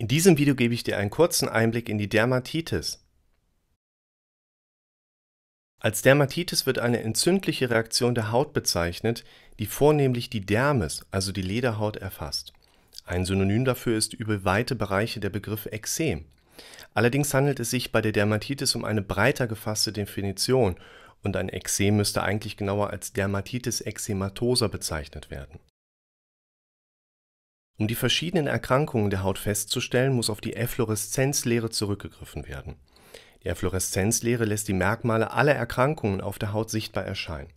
In diesem Video gebe ich dir einen kurzen Einblick in die Dermatitis. Als Dermatitis wird eine entzündliche Reaktion der Haut bezeichnet, die vornehmlich die Dermis, also die Lederhaut, erfasst. Ein Synonym dafür ist über weite Bereiche der Begriff Exem. Allerdings handelt es sich bei der Dermatitis um eine breiter gefasste Definition und ein Exem müsste eigentlich genauer als Dermatitis eczematosa bezeichnet werden. Um die verschiedenen Erkrankungen der Haut festzustellen, muss auf die Effloreszenzlehre zurückgegriffen werden. Die Effloreszenzlehre lässt die Merkmale aller Erkrankungen auf der Haut sichtbar erscheinen.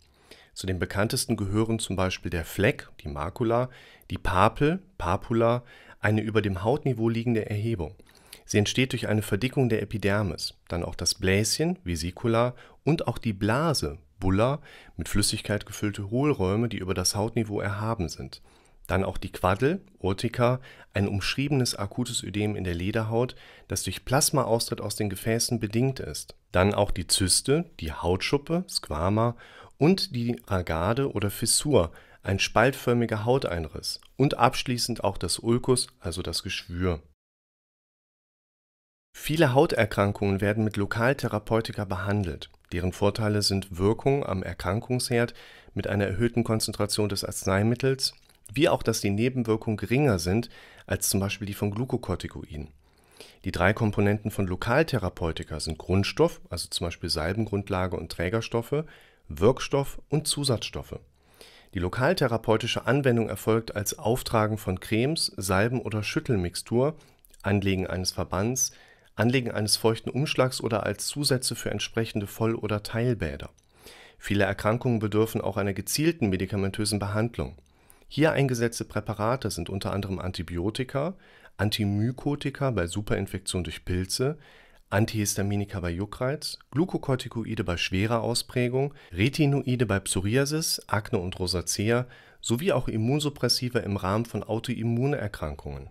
Zu den bekanntesten gehören zum Beispiel der Fleck, die Makula, die Papel, Papula, eine über dem Hautniveau liegende Erhebung. Sie entsteht durch eine Verdickung der Epidermis, dann auch das Bläschen, Vesicula und auch die Blase, Bulla, mit Flüssigkeit gefüllte Hohlräume, die über das Hautniveau erhaben sind. Dann auch die Quaddel (Urtica), ein umschriebenes akutes Ödem in der Lederhaut, das durch Plasmaaustritt aus den Gefäßen bedingt ist. Dann auch die Zyste, die Hautschuppe (Squama) und die Ragade oder Fissur, ein spaltförmiger Hauteinriss, und abschließend auch das Ulkus also das (Geschwür). Viele Hauterkrankungen werden mit Lokaltherapeutika behandelt. Deren Vorteile sind Wirkung am Erkrankungsherd mit einer erhöhten Konzentration des Arzneimittels wie auch, dass die Nebenwirkungen geringer sind als zum Beispiel die von Glukokortikoiden. Die drei Komponenten von Lokaltherapeutika sind Grundstoff, also zum Beispiel Salbengrundlage und Trägerstoffe, Wirkstoff und Zusatzstoffe. Die lokaltherapeutische Anwendung erfolgt als Auftragen von Cremes, Salben oder Schüttelmixtur, Anlegen eines Verbands, Anlegen eines feuchten Umschlags oder als Zusätze für entsprechende Voll- oder Teilbäder. Viele Erkrankungen bedürfen auch einer gezielten medikamentösen Behandlung. Hier eingesetzte Präparate sind unter anderem Antibiotika, Antimykotika bei Superinfektion durch Pilze, Antihistaminika bei Juckreiz, Glukokortikoide bei schwerer Ausprägung, Retinoide bei Psoriasis, Akne und Rosacea sowie auch Immunsuppressiva im Rahmen von Autoimmunerkrankungen